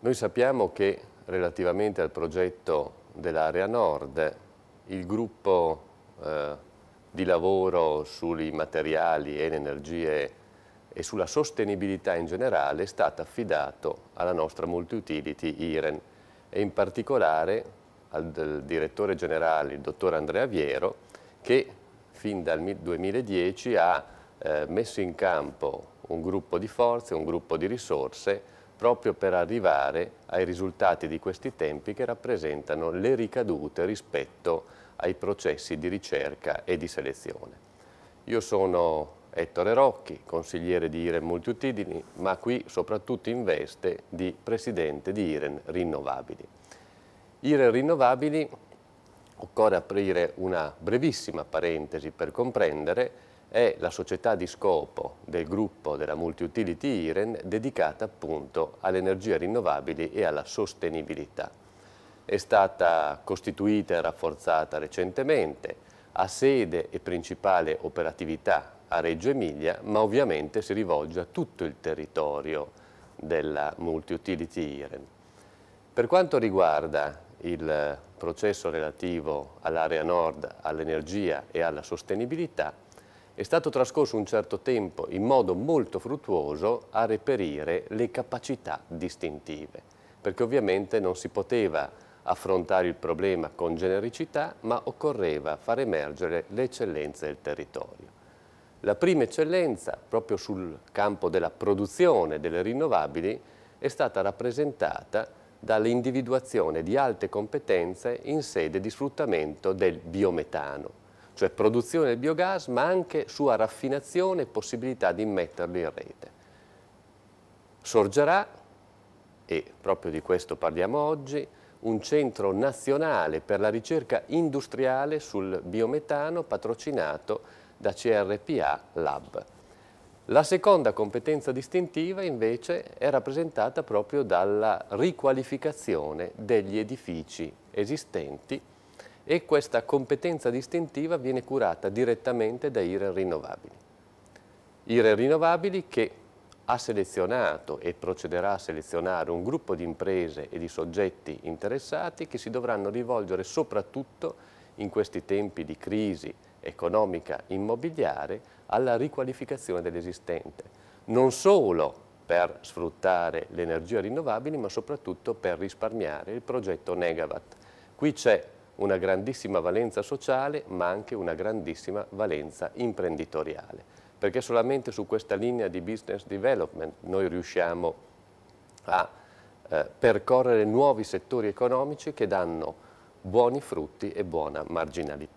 Noi sappiamo che relativamente al progetto dell'area nord il gruppo eh, di lavoro sui materiali e le energie e sulla sostenibilità in generale è stato affidato alla nostra multi-utility IREN e in particolare al direttore generale, il dottor Andrea Viero, che fin dal 2010 ha eh, messo in campo un gruppo di forze, un gruppo di risorse proprio per arrivare ai risultati di questi tempi che rappresentano le ricadute rispetto ai processi di ricerca e di selezione. Io sono Ettore Rocchi, consigliere di IREN Multiutili, ma qui soprattutto in veste di presidente di IREN Rinnovabili. IREN Rinnovabili occorre aprire una brevissima parentesi per comprendere è la società di scopo del gruppo della multi-utility IREN dedicata appunto alle energie rinnovabili e alla sostenibilità. È stata costituita e rafforzata recentemente, ha sede e principale operatività a Reggio Emilia, ma ovviamente si rivolge a tutto il territorio della multi-utility IREN. Per quanto riguarda il processo relativo all'area nord, all'energia e alla sostenibilità, è stato trascorso un certo tempo in modo molto fruttuoso a reperire le capacità distintive, perché ovviamente non si poteva affrontare il problema con genericità, ma occorreva far emergere le eccellenze del territorio. La prima eccellenza, proprio sul campo della produzione delle rinnovabili, è stata rappresentata dall'individuazione di alte competenze in sede di sfruttamento del biometano, cioè produzione del biogas ma anche sua raffinazione e possibilità di metterlo in rete. Sorgerà, e proprio di questo parliamo oggi, un centro nazionale per la ricerca industriale sul biometano patrocinato da CRPA Lab. La seconda competenza distintiva invece è rappresentata proprio dalla riqualificazione degli edifici esistenti e questa competenza distintiva viene curata direttamente da IRE Rinnovabili. IRE Rinnovabili che ha selezionato e procederà a selezionare un gruppo di imprese e di soggetti interessati che si dovranno rivolgere soprattutto in questi tempi di crisi economica immobiliare alla riqualificazione dell'esistente, non solo per sfruttare le energie rinnovabili ma soprattutto per risparmiare il progetto Negavat. Qui c'è una grandissima valenza sociale ma anche una grandissima valenza imprenditoriale, perché solamente su questa linea di business development noi riusciamo a eh, percorrere nuovi settori economici che danno buoni frutti e buona marginalità.